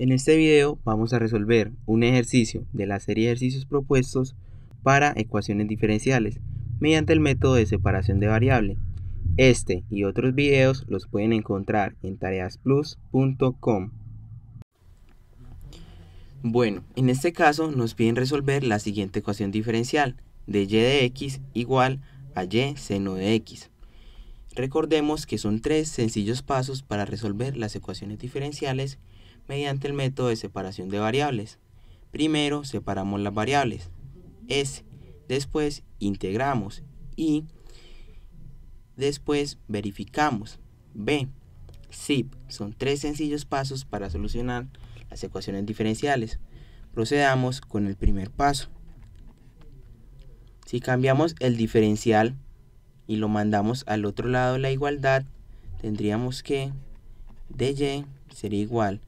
En este video vamos a resolver un ejercicio de la serie de ejercicios propuestos para ecuaciones diferenciales mediante el método de separación de variable. Este y otros videos los pueden encontrar en tareasplus.com. Bueno, en este caso nos piden resolver la siguiente ecuación diferencial de y de x igual a y seno de x. Recordemos que son tres sencillos pasos para resolver las ecuaciones diferenciales mediante el método de separación de variables. Primero separamos las variables S, después integramos y después verificamos B. SIP son tres sencillos pasos para solucionar las ecuaciones diferenciales. Procedamos con el primer paso. Si cambiamos el diferencial y lo mandamos al otro lado de la igualdad, tendríamos que dy sería igual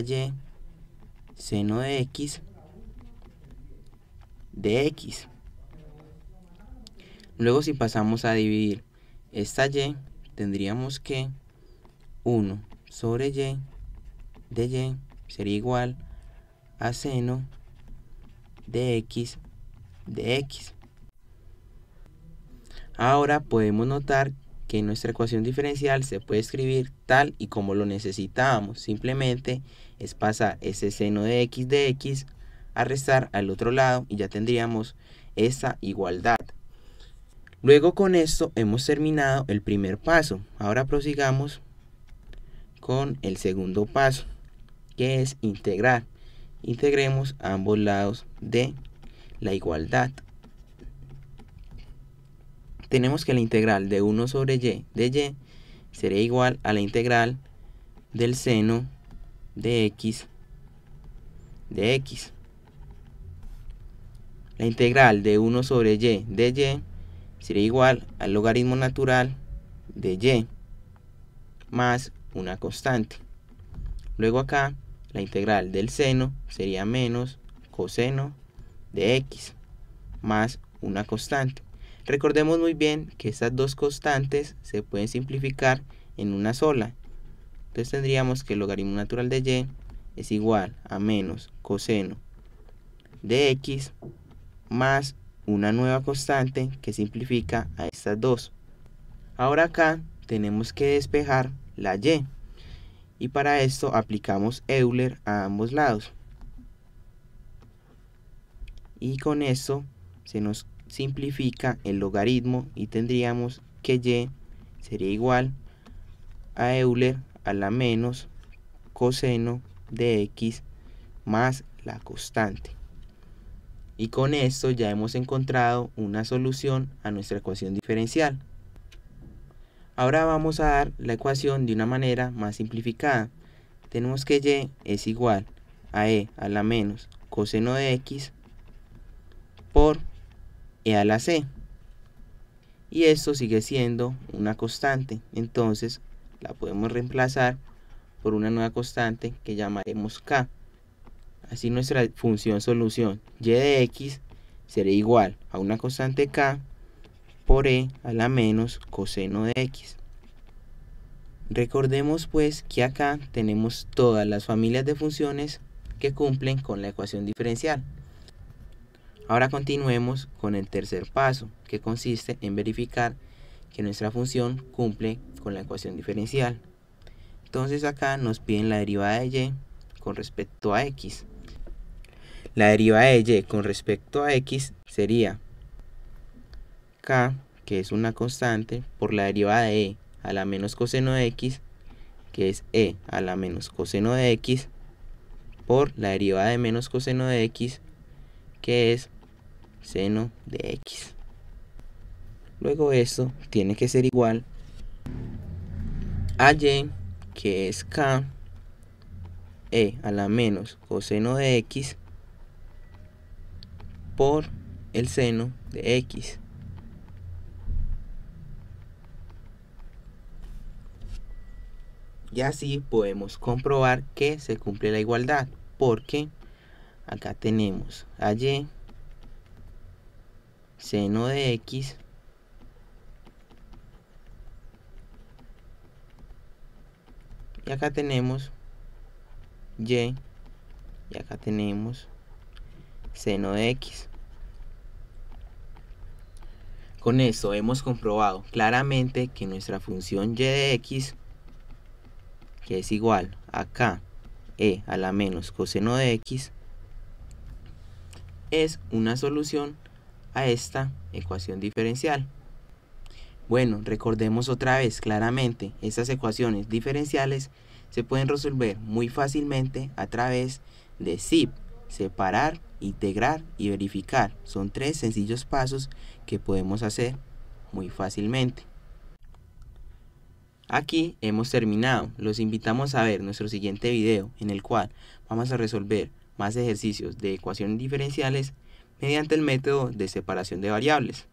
y seno de X de X. Luego si pasamos a dividir esta Y, tendríamos que 1 sobre Y de Y sería igual a seno de X de X. Ahora podemos notar nuestra ecuación diferencial se puede escribir tal y como lo necesitábamos. Simplemente es pasar ese seno de x de x a restar al otro lado y ya tendríamos esa igualdad. Luego con esto hemos terminado el primer paso. Ahora prosigamos con el segundo paso, que es integrar. Integremos ambos lados de la igualdad tenemos que la integral de 1 sobre y de y sería igual a la integral del seno de x de x. La integral de 1 sobre y de y sería igual al logaritmo natural de y más una constante. Luego acá la integral del seno sería menos coseno de x más una constante. Recordemos muy bien que estas dos constantes se pueden simplificar en una sola. Entonces tendríamos que el logaritmo natural de y es igual a menos coseno de x más una nueva constante que simplifica a estas dos. Ahora acá tenemos que despejar la y y para esto aplicamos Euler a ambos lados. Y con eso se nos simplifica el logaritmo y tendríamos que y sería igual a Euler a la menos coseno de x más la constante. Y con esto ya hemos encontrado una solución a nuestra ecuación diferencial. Ahora vamos a dar la ecuación de una manera más simplificada. Tenemos que y es igual a e a la menos coseno de x por e a la c. Y esto sigue siendo una constante, entonces la podemos reemplazar por una nueva constante que llamaremos k. Así nuestra función solución y de x será igual a una constante k por e a la menos coseno de x. Recordemos pues que acá tenemos todas las familias de funciones que cumplen con la ecuación diferencial. Ahora continuemos con el tercer paso, que consiste en verificar que nuestra función cumple con la ecuación diferencial. Entonces acá nos piden la derivada de y con respecto a x. La derivada de y con respecto a x sería k, que es una constante, por la derivada de e a la menos coseno de x, que es e a la menos coseno de x, por la derivada de menos coseno de x, que es seno de x. Luego esto tiene que ser igual a y, que es k, e a la menos coseno de x, por el seno de x. Y así podemos comprobar que se cumple la igualdad, porque acá tenemos a y seno de x y acá tenemos y y acá tenemos seno de x con esto hemos comprobado claramente que nuestra función y de x, que es igual a k e a la menos coseno de x, es una solución a esta ecuación diferencial. Bueno, recordemos otra vez claramente, estas ecuaciones diferenciales se pueden resolver muy fácilmente a través de SIP, separar, integrar y verificar. Son tres sencillos pasos que podemos hacer muy fácilmente. Aquí hemos terminado. Los invitamos a ver nuestro siguiente video en el cual vamos a resolver más ejercicios de ecuaciones diferenciales mediante el método de separación de variables.